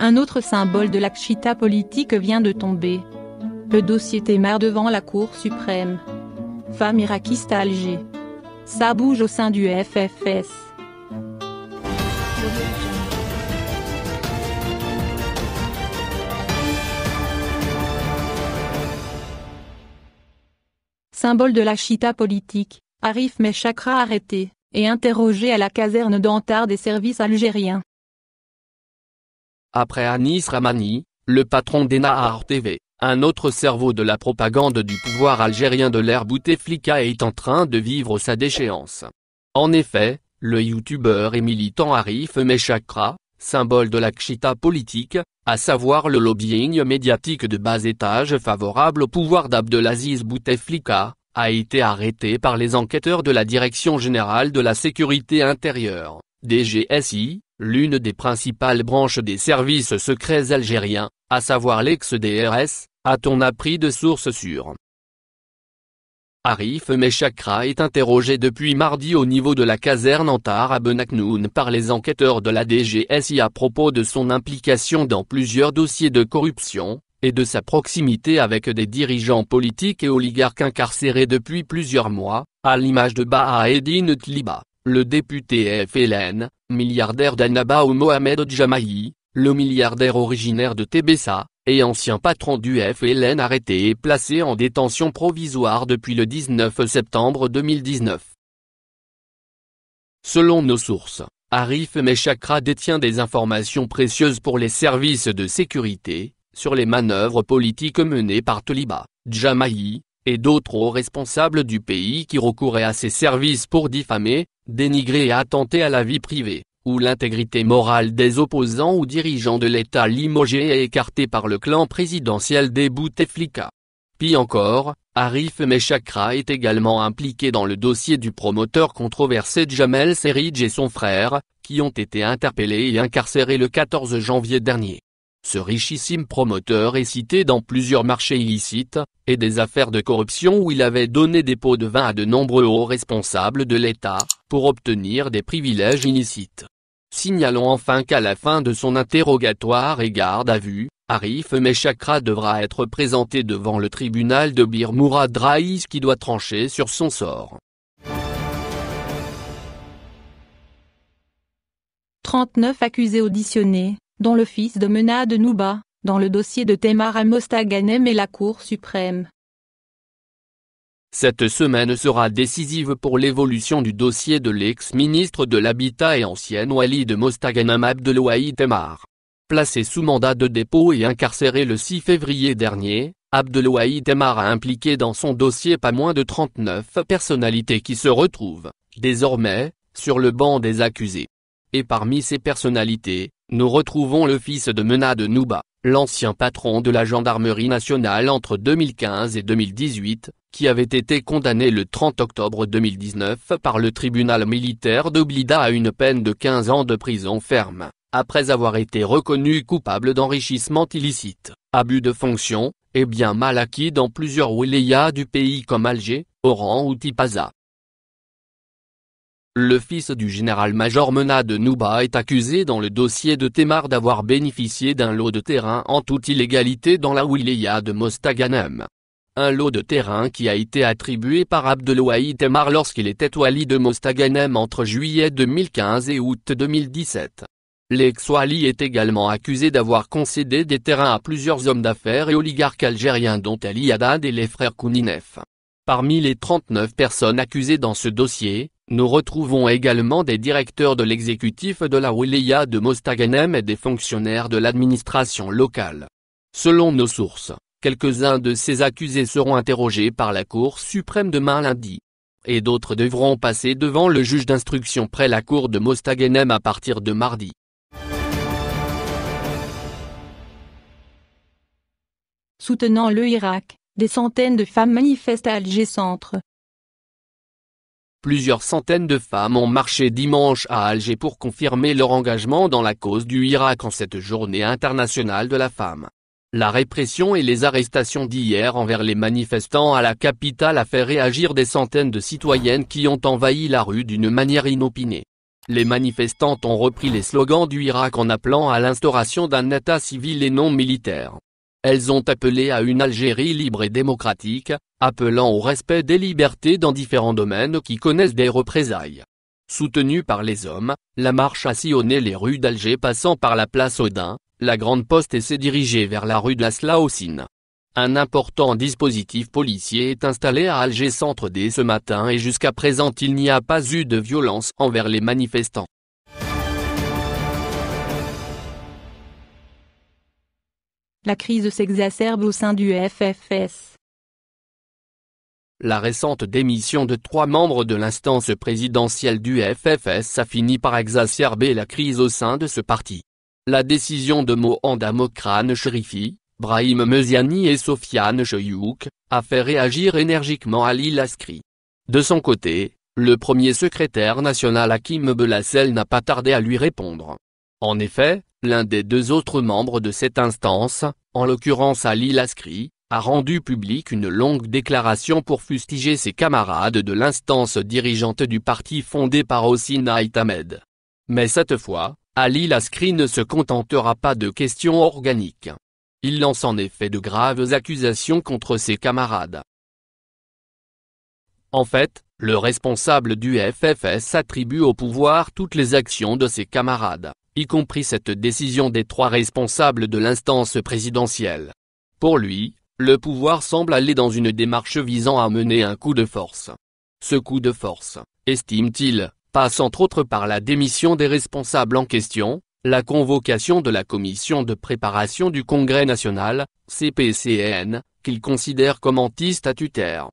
Un autre symbole de l'Achita politique vient de tomber. Le dossier Témar devant la Cour suprême. Femme irakiste à Alger. Ça bouge au sein du FFS. Symbole de la politique, Arif Meshakra arrêté et interrogé à la caserne d'Antar des services algériens. Après Anis Ramani, le patron d'Enaar TV, un autre cerveau de la propagande du pouvoir algérien de l'ère Bouteflika est en train de vivre sa déchéance. En effet, le youtubeur et militant Arif Meshakra, symbole de la kshita politique, à savoir le lobbying médiatique de bas étage favorable au pouvoir d'Abdelaziz Bouteflika, a été arrêté par les enquêteurs de la Direction Générale de la Sécurité Intérieure, DGSI, l'une des principales branches des services secrets algériens, à savoir l'ex-DRS, a-t-on appris de sources sûres. Arif Meshakra est interrogé depuis mardi au niveau de la caserne Antar à Benaknoun par les enquêteurs de la DGSI à propos de son implication dans plusieurs dossiers de corruption, et de sa proximité avec des dirigeants politiques et oligarques incarcérés depuis plusieurs mois, à l'image de Baha Tliba le député FLN, milliardaire d'Annaba Mohamed Djamaï, le milliardaire originaire de Tébessa, et ancien patron du FLN arrêté et placé en détention provisoire depuis le 19 septembre 2019. Selon nos sources, Arif Meshakra détient des informations précieuses pour les services de sécurité, sur les manœuvres politiques menées par Toliba, Djamaï et d'autres hauts responsables du pays qui recouraient à ses services pour diffamer, dénigrer et attenter à la vie privée, ou l'intégrité morale des opposants ou dirigeants de l'État limogé et écarté par le clan présidentiel des Bouteflika. Pis encore, Arif Meshakra est également impliqué dans le dossier du promoteur controversé Jamel Seridj et son frère, qui ont été interpellés et incarcérés le 14 janvier dernier. Ce richissime promoteur est cité dans plusieurs marchés illicites, et des affaires de corruption où il avait donné des pots de vin à de nombreux hauts responsables de l'État, pour obtenir des privilèges illicites. Signalons enfin qu'à la fin de son interrogatoire et garde à vue, Arif Meshakra devra être présenté devant le tribunal de Bir Mourad qui doit trancher sur son sort. 39 accusés auditionnés dont le fils de Menade Nouba, dans le dossier de Temar Mostaganem et la Cour suprême. Cette semaine sera décisive pour l'évolution du dossier de l'ex-ministre de l'Habitat et ancienne Wali de Mostaganem Abdelouaï Temar. Placé sous mandat de dépôt et incarcéré le 6 février dernier, Abdelouaï Temar a impliqué dans son dossier pas moins de 39 personnalités qui se retrouvent, désormais, sur le banc des accusés. Et parmi ces personnalités, nous retrouvons le fils de Mena Nouba, l'ancien patron de la gendarmerie nationale entre 2015 et 2018, qui avait été condamné le 30 octobre 2019 par le tribunal militaire d'Oblida à une peine de 15 ans de prison ferme, après avoir été reconnu coupable d'enrichissement illicite, abus de fonction, et bien mal acquis dans plusieurs wilayas du pays comme Alger, Oran ou Tipaza. Le fils du général-major de Nouba est accusé dans le dossier de Témar d'avoir bénéficié d'un lot de terrain en toute illégalité dans la wilaya de Mostaganem. Un lot de terrain qui a été attribué par Abdelouaï Temar lorsqu'il était wali de Mostaganem entre juillet 2015 et août 2017. L'ex-wali est également accusé d'avoir concédé des terrains à plusieurs hommes d'affaires et oligarques algériens dont Ali Haddad et les frères Kouninef. Parmi les 39 personnes accusées dans ce dossier, nous retrouvons également des directeurs de l'exécutif de la wilaya de Mostaganem et des fonctionnaires de l'administration locale. Selon nos sources, quelques-uns de ces accusés seront interrogés par la Cour suprême demain lundi. Et d'autres devront passer devant le juge d'instruction près la Cour de Mostaganem à partir de mardi. Soutenant le Irak, des centaines de femmes manifestent à Alger Centre. Plusieurs centaines de femmes ont marché dimanche à Alger pour confirmer leur engagement dans la cause du Irak en cette journée internationale de la femme. La répression et les arrestations d'hier envers les manifestants à la capitale a fait réagir des centaines de citoyennes qui ont envahi la rue d'une manière inopinée. Les manifestantes ont repris les slogans du Irak en appelant à l'instauration d'un État civil et non militaire. Elles ont appelé à une Algérie libre et démocratique, appelant au respect des libertés dans différents domaines qui connaissent des représailles. Soutenue par les hommes, la marche a sillonné les rues d'Alger passant par la place Odin, la Grande Poste et s'est dirigée vers la rue de la Slaocine. Un important dispositif policier est installé à Alger Centre dès ce matin et jusqu'à présent il n'y a pas eu de violence envers les manifestants. La crise s'exacerbe au sein du FFS. La récente démission de trois membres de l'instance présidentielle du FFS a fini par exacerber la crise au sein de ce parti. La décision de Mohanda Mokran Sherifi, Brahim Meziani et Sofiane Choyouk a fait réagir énergiquement Ali Laskri. De son côté, le premier secrétaire national Hakim Belassel n'a pas tardé à lui répondre. En effet, l'un des deux autres membres de cette instance, en l'occurrence Ali Laskri, a rendu publique une longue déclaration pour fustiger ses camarades de l'instance dirigeante du parti fondé par Hossein Ahmed. Mais cette fois, Ali Laskri ne se contentera pas de questions organiques. Il lance en effet de graves accusations contre ses camarades. En fait, le responsable du FFS attribue au pouvoir toutes les actions de ses camarades y compris cette décision des trois responsables de l'instance présidentielle. Pour lui, le pouvoir semble aller dans une démarche visant à mener un coup de force. Ce coup de force, estime-t-il, passe entre autres par la démission des responsables en question, la convocation de la commission de préparation du Congrès national, CPCN, qu'il considère comme anti-statutaire.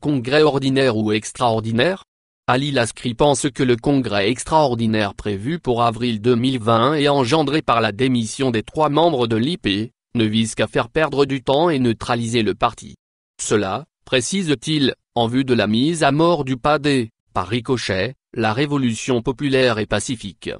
Congrès ordinaire ou extraordinaire Ali Laskri pense que le congrès extraordinaire prévu pour avril 2020 et engendré par la démission des trois membres de l'IP, ne vise qu'à faire perdre du temps et neutraliser le parti. Cela, précise-t-il, en vue de la mise à mort du PADE, par ricochet, la révolution populaire et pacifique.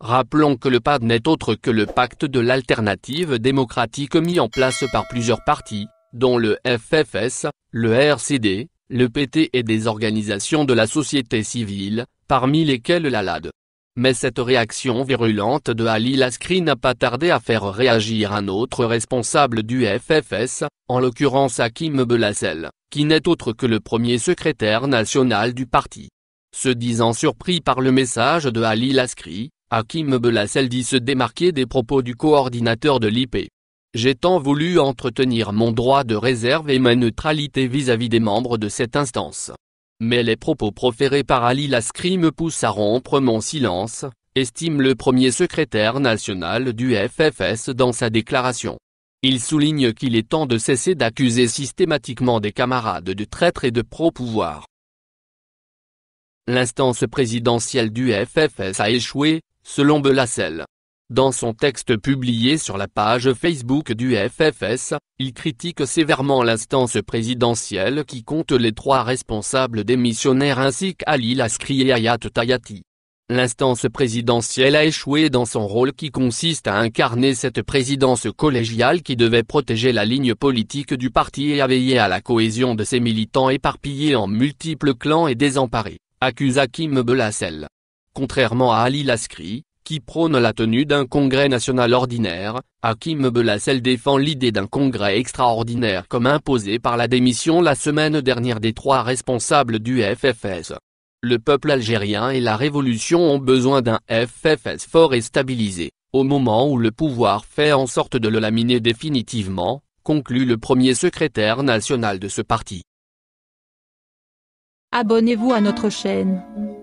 Rappelons que le PAD n'est autre que le pacte de l'alternative démocratique mis en place par plusieurs partis, dont le FFS, le RCD, le PT et des organisations de la société civile, parmi lesquelles la LAD. Mais cette réaction virulente de Ali Laskri n'a pas tardé à faire réagir un autre responsable du FFS, en l'occurrence Hakim Belassel, qui n'est autre que le premier secrétaire national du parti. Se disant surpris par le message de Ali Laskri, Hakim Belassel dit se démarquer des propos du coordinateur de l'IP. J'ai tant voulu entretenir mon droit de réserve et ma neutralité vis-à-vis des membres de cette instance. Mais les propos proférés par Ali Laskri me poussent à rompre mon silence, estime le premier secrétaire national du FFS dans sa déclaration. Il souligne qu'il est temps de cesser d'accuser systématiquement des camarades de traître et de pro-pouvoir. L'instance présidentielle du FFS a échoué, selon Belacel. Dans son texte publié sur la page Facebook du FFS, il critique sévèrement l'instance présidentielle qui compte les trois responsables démissionnaires ainsi qu'Ali Laskri et Ayat Tayati. L'instance présidentielle a échoué dans son rôle qui consiste à incarner cette présidence collégiale qui devait protéger la ligne politique du parti et à veiller à la cohésion de ses militants éparpillés en multiples clans et désemparés, accuse Hakim Belassel. Contrairement à Ali Laskri, qui prône la tenue d'un congrès national ordinaire, Hakim Belassel défend l'idée d'un congrès extraordinaire comme imposé par la démission la semaine dernière des trois responsables du FFS. Le peuple algérien et la révolution ont besoin d'un FFS fort et stabilisé, au moment où le pouvoir fait en sorte de le laminer définitivement, conclut le premier secrétaire national de ce parti. Abonnez-vous à notre chaîne.